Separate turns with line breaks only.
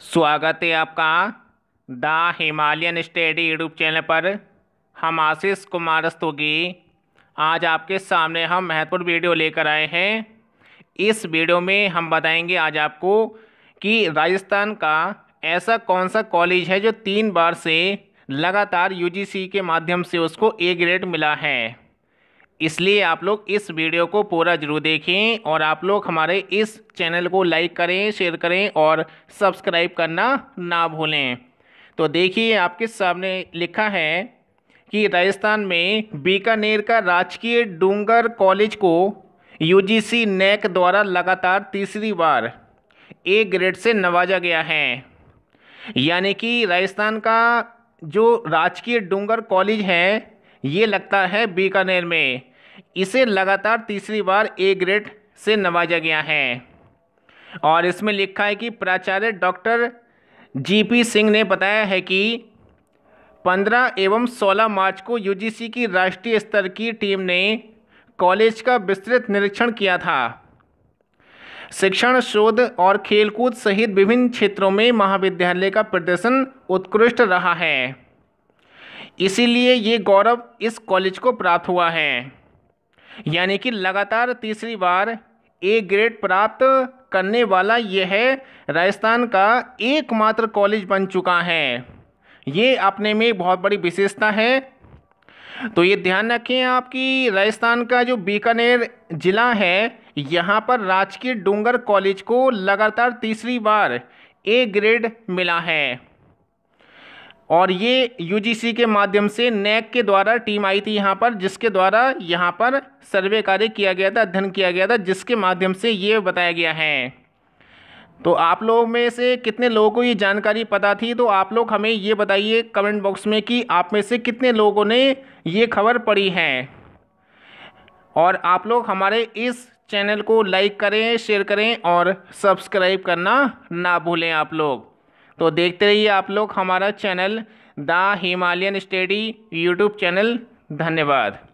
स्वागत है आपका the Himalayan study YouTube channel पर हम आशीष कुमार स्तोगी आज आपके सामने हम महत्वपूर्ण वीडियो लेकर आए हैं इस वीडियो में हम बताएंगे आज आपको कि राजस्थान का ऐसा कौन सा कॉलेज है जो तीन बार से लगातार यूजीसी के माध्यम से उसको ए ग्रेड मिला है इसलिए आप लोग इस वीडियो को पूरा जरूर देखें और आप लोग हमारे इस चैनल को लाइक करें शेयर करें और सब्सक्राइब करना ना भूलें तो देखिए आपके सामने लिखा है कि राजस्थान में बीकानेर का राजकीय डूंगर कॉलेज को यूजीसी नैक e द्वारा लगातार तीसरी बार ए ग्रेड से नवाजा गया है यानी कि राजस्थान का जो राजकीय डूंगर कॉलेज है ये लगता है बीकानेर में इसे लगातार तीसरी बार ए ग्रेड से नवाजा गया है और इसमें लिखा है कि प्राचार्य डॉक्टर जीपी सिंह ने बताया है कि 15 एवं 16 मार्च को यूजीसी की राष्ट्रीय स्तर की टीम ने कॉलेज का विस्तृत निरीक्षण किया था शिक्षण शोध और खेलकूद सहित विभिन्न क्षेत्रों में महाविद्यालय का प्रदर्शन उत्कृष्ट रहा है इसीलिए ये गौरव इस कॉलेज को प्राप्त हुआ है यानी कि लगातार तीसरी बार ए ग्रेड प्राप्त करने वाला यह राजस्थान का एकमात्र कॉलेज बन चुका है ये अपने में बहुत बड़ी विशेषता है तो ये ध्यान रखें आपकी राजस्थान का जो बीकानेर ज़िला है यहाँ पर राजकीय डूंगर कॉलेज को लगातार तीसरी बार ए ग्रेड मिला है और ये यूजीसी के माध्यम से नैक e के द्वारा टीम आई थी यहाँ पर जिसके द्वारा यहाँ पर सर्वे कार्य किया गया था अध्ययन किया गया था जिसके माध्यम से ये बताया गया है तो आप लोगों में से कितने लोगों को ये जानकारी पता थी तो आप लोग हमें ये बताइए कमेंट बॉक्स में कि आप में से कितने लोगों ने ये खबर पढ़ी है और आप लोग हमारे इस चैनल को लाइक करें शेयर करें और सब्सक्राइब करना ना भूलें आप लोग तो देखते रहिए आप लोग हमारा channel the Himalayan study YouTube channel धन्यवाद